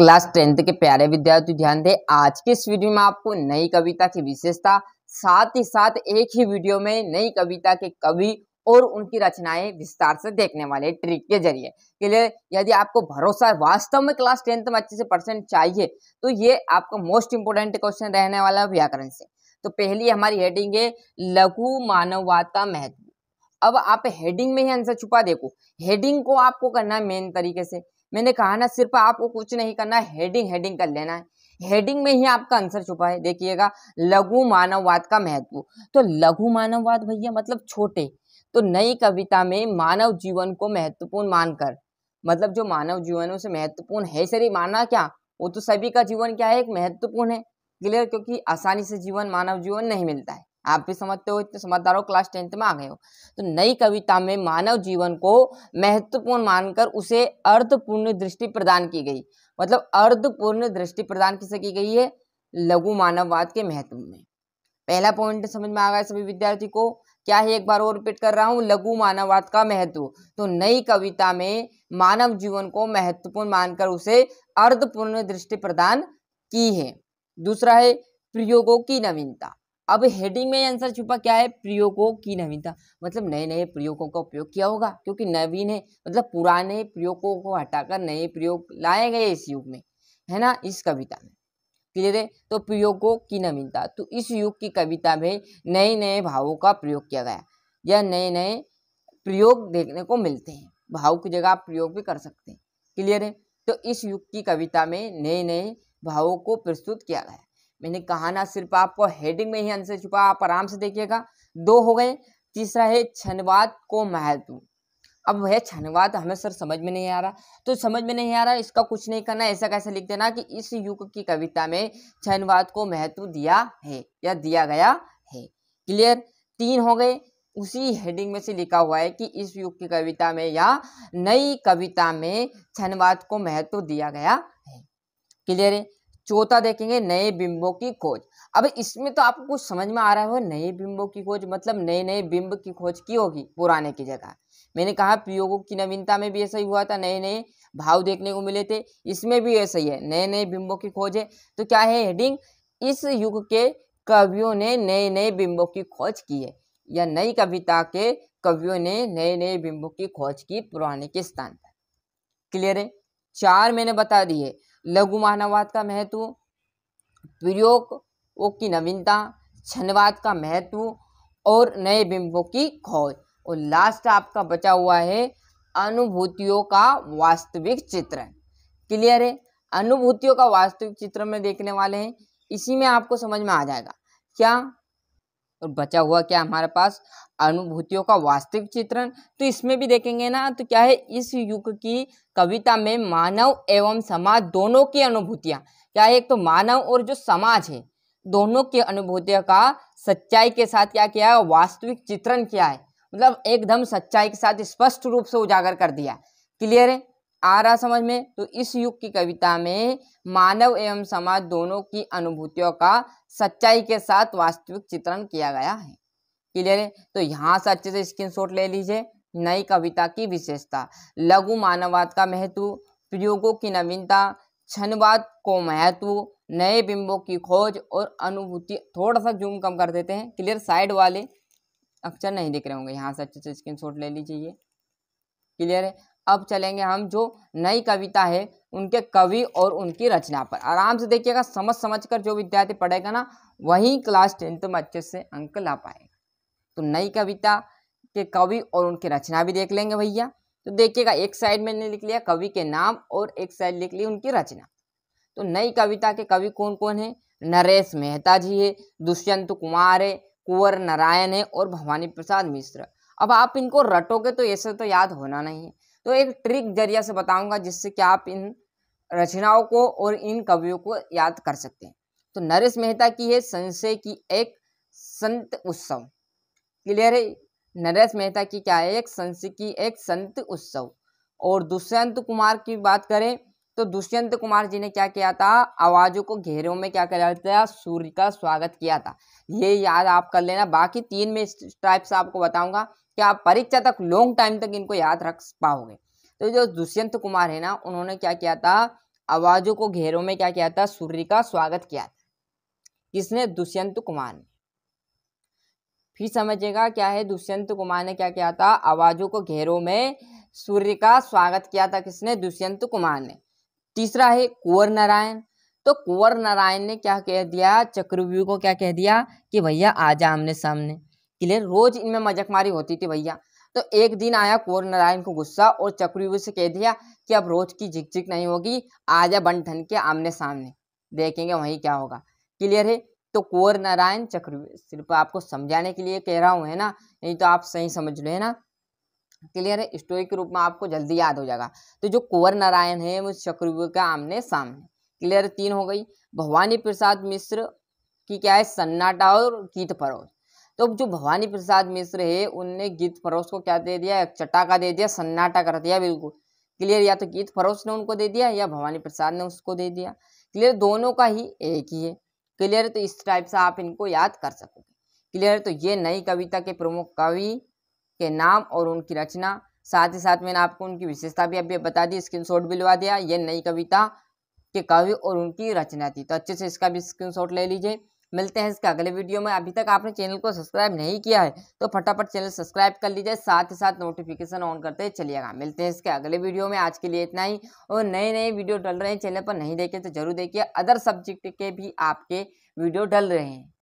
class tenth के प्यारे विद्यार्थी ध्यान दें आज के इस वीडियो में आपको नई कविता की विशेषता साथ ही साथ एक ही वीडियो में नई कविता के कवि और उनकी रचनाएं विस्तार से देखने वाले ट्रिक के जरिए के लिए यदि आपको भरोसा वास्तव में क्लास टेंथ में अच्छे से परसेंट चाहिए तो ये आपका मोस्ट इंपोर्टेंट क्वेश्चन रहने वाला है व्याकरण से तो पहली हमारी हेडिंग है लघु मानववाता महत्व अब आप हेडिंग में ही आंसर छुपा देखो हेडिंग को आपको करना है मेन तरीके से मैंने कहा ना सिर्फ आपको कुछ नहीं करना है हेडिंग हेडिंग कर लेना है हेडिंग में ही आपका आंसर छुपा है देखिएगा लघु मानववाद का महत्व तो लघु मानववाद भैया मतलब छोटे तो नई कविता में मानव जीवन को महत्वपूर्ण मानकर मतलब जो मानव जीवनों से महत्वपूर्ण है सर माना क्या वो तो सभी का जीवन क्या है एक महत्वपूर्ण है क्लियर क्योंकि आसानी से जीवन मानव जीवन नहीं मिलता है आप भी समझते हो इतने समझदार हो क्लास टेंथ में आ गए हो तो नई कविता में मानव जीवन को महत्वपूर्ण मानकर उसे अर्थपूर्ण दृष्टि प्रदान की गई मतलब अर्थपूर्ण दृष्टि प्रदान किसे की गई है लघु मानववाद के महत्व में पहला पॉइंट समझ में आ गया सभी विद्यार्थी को क्या है एक बार और रिपीट कर रहा हूँ लघु मानववाद का महत्व तो नई कविता में मानव जीवन को महत्वपूर्ण मानकर उसे अर्थपूर्ण दृष्टि प्रदान की है दूसरा है प्रयोगों की नवीनता अब हेडिंग में आंसर छुपा क्या है प्रयोगों की नवीनता मतलब नए नए प्रयोगों का उपयोग किया होगा क्योंकि नवीन है मतलब पुराने प्रयोगों को हटाकर नए प्रयोग लाए गए इस युग में है ना इस कविता में क्लियर है तो प्रयोगों की नवीनता तो इस युग की कविता में नए नए भावों का प्रयोग किया गया या नए नए प्रयोग देखने को मिलते हैं भाव की जगह आप प्रयोग भी कर सकते हैं क्लियर है तो इस युग की कविता में नए नए भावों को प्रस्तुत किया गया मैंने कहा ना सिर्फ आपको हेडिंग में ही आंसर छुपा आप आराम से देखिएगा दो हो गए तीसरा है छनवाद को महत्व अब वह छनवाद हमें सर समझ में नहीं आ रहा तो समझ में नहीं आ रहा इसका कुछ नहीं करना ऐसा कैसे लिख देना कि इस युग की कविता में छनवाद को महत्व दिया है या दिया गया है क्लियर तीन हो गए उसी हेडिंग में से लिखा हुआ है कि इस युग की कविता में या नई कविता में छनवाद को महत्व दिया गया है क्लियर है चौथा देखेंगे नए बिंबों की खोज अब इसमें तो आपको कुछ समझ में आ रहा है नए बिंबों की खोज मतलब नए नए बिंब की खोज की होगी पुराने की जगह मैंने कहा प्रयोगों की नवीनता में भी ऐसा ही हुआ था नए नए भाव देखने को मिले थे इसमें भी ऐसा ही है नए नए बिंबों की खोज है तो क्या है हेडिंग इस युग के कवियों ने नए नए बिंबों की खोज की है या नई कविता के कवियों ने नए नए बिंबों की खोज की पुराने के स्थान पर क्लियर है चार मैंने बता दिए लघु मानववाद का महत्व प्रयोग की नवीनता छनवाद का महत्व और नए बिंबों की खोज और लास्ट आपका बचा हुआ है अनुभूतियों का वास्तविक चित्र क्लियर है अनुभूतियों का वास्तविक चित्र में देखने वाले हैं इसी में आपको समझ में आ जाएगा क्या और बचा हुआ क्या हमारे पास अनुभूतियों का वास्तविक चित्रण तो इसमें भी देखेंगे ना तो क्या है इस युग की कविता में मानव एवं समाज दोनों की अनुभूतियां क्या है एक तो मानव और जो समाज है दोनों की अनुभूतियों का सच्चाई के साथ क्या किया है वास्तविक चित्रण किया है मतलब एकदम सच्चाई के साथ स्पष्ट रूप से उजागर कर दिया क्लियर है आ रहा समझ में तो इस युग की कविता में मानव एवं समाज दोनों की अनुभूतियों का सच्चाई के साथ वास्तविक चित्रण किया गया है क्लियर है तो यहाँ से अच्छे से स्क्रीनशॉट ले लीजिए नई कविता की विशेषता लघु मानववाद का महत्व प्रयोगों की नवीनता क्षणवाद को महत्व नए बिंबों की खोज और अनुभूति थोड़ा सा जूम कम कर देते हैं क्लियर साइड वाले अक्षर नहीं दिख रहे होंगे यहाँ से अच्छे से स्क्रीनशॉट ले लीजिए क्लियर है अब चलेंगे हम जो नई कविता है उनके कवि और उनकी रचना पर आराम से देखिएगा समझ समझ कर जो विद्यार्थी पढ़ेगा ना वही क्लास टेंथ में अच्छे से अंक ला पाएगा तो नई कविता के कवि और उनकी रचना भी देख लेंगे भैया तो देखिएगा एक साइड में लिख लिया कवि के नाम और एक साइड लिख ली उनकी रचना तो नई कविता के कवि कौन कौन है नरेश मेहता जी है दुष्यंत कुमार है कुंवर नारायण है और भवानी प्रसाद मिश्र अब आप इनको रटोगे तो ऐसे तो याद होना नहीं है तो एक ट्रिक जरिया से बताऊंगा जिससे कि आप इन रचनाओं को और इन कवियों को याद कर सकते हैं तो नरेश मेहता की है संशय की एक संत उत्सव क्लियर है नरेश मेहता की क्या है एक संशय की एक संत उत्सव और दुष्यंत कुमार की बात करें तो दुष्यंत कुमार जी ने क्या किया था आवाजों को घेरों में क्या किया था सूर्य का स्वागत किया था ये याद आप कर लेना बाकी तीन में टाइप्स आपको बताऊंगा कि आप परीक्षा तक लॉन्ग टाइम तक इनको याद रख पाओगे तो जो दुष्यंत कुमार है ना उन्होंने क्या किया था आवाजों को घेरों में क्या किया था सूर्य का स्वागत किया था किसने दुष्यंत कुमार ने फिर समझेगा क्या है दुष्यंत कुमार ने क्या किया था आवाजों को घेरों में सूर्य का स्वागत किया था किसने दुष्यंत कुमार ने तीसरा है कुंवर नारायण तो कुंवर नारायण ने क्या कह दिया चक्रव्यूह को क्या कह दिया कि भैया आ जा आमने सामने क्लियर रोज इनमें मजक मारी होती थी भैया तो एक दिन आया कुंवर नारायण को गुस्सा और चक्रव्यूह से कह दिया कि अब रोज की झिकझिक नहीं होगी आ जा बन ठन के आमने सामने देखेंगे वही क्या होगा क्लियर है तो कुंवर नारायण चक्रव्यूह सिर्फ आपको समझाने के लिए कह रहा हूँ है ना नहीं तो आप सही समझ लो है ना क्लियर है स्टोरी के रूप में आपको जल्दी याद हो जाएगा तो जो कुंवर नारायण है वो चक्रव्यूह के आमने सामने क्लियर तीन हो गई भवानी प्रसाद मिश्र की क्या है सन्नाटा और कीट परोस तो जो भवानी प्रसाद मिश्र है उनने गीत फरोश को क्या दे दिया चटाका दे दिया सन्नाटा कर दिया बिल्कुल क्लियर या तो गीत फरोश ने उनको दे दिया या भवानी प्रसाद ने उसको दे दिया क्लियर दोनों का ही एक ही है क्लियर तो इस टाइप से आप इनको याद कर सकोगे क्लियर तो ये नई कविता के प्रमुख कवि के नाम और उनकी रचना साथ ही साथ मैंने आपको उनकी विशेषता भी अभी बता दी स्क्रीनशॉट भी लगा दिया ये नई कविता के कवि और उनकी रचना थी तो अच्छे से इसका भी स्क्रीनशॉट ले लीजिए मिलते हैं इसके अगले वीडियो में अभी तक आपने चैनल को सब्सक्राइब नहीं किया है तो फटाफट चैनल सब्सक्राइब कर लीजिए साथ ही साथ नोटिफिकेशन ऑन करते चलिएगा मिलते हैं इसके अगले वीडियो में आज के लिए इतना ही और नए नए वीडियो डल रहे हैं चैनल पर नहीं देखे तो जरूर देखिए अदर सब्जेक्ट के भी आपके वीडियो डल रहे हैं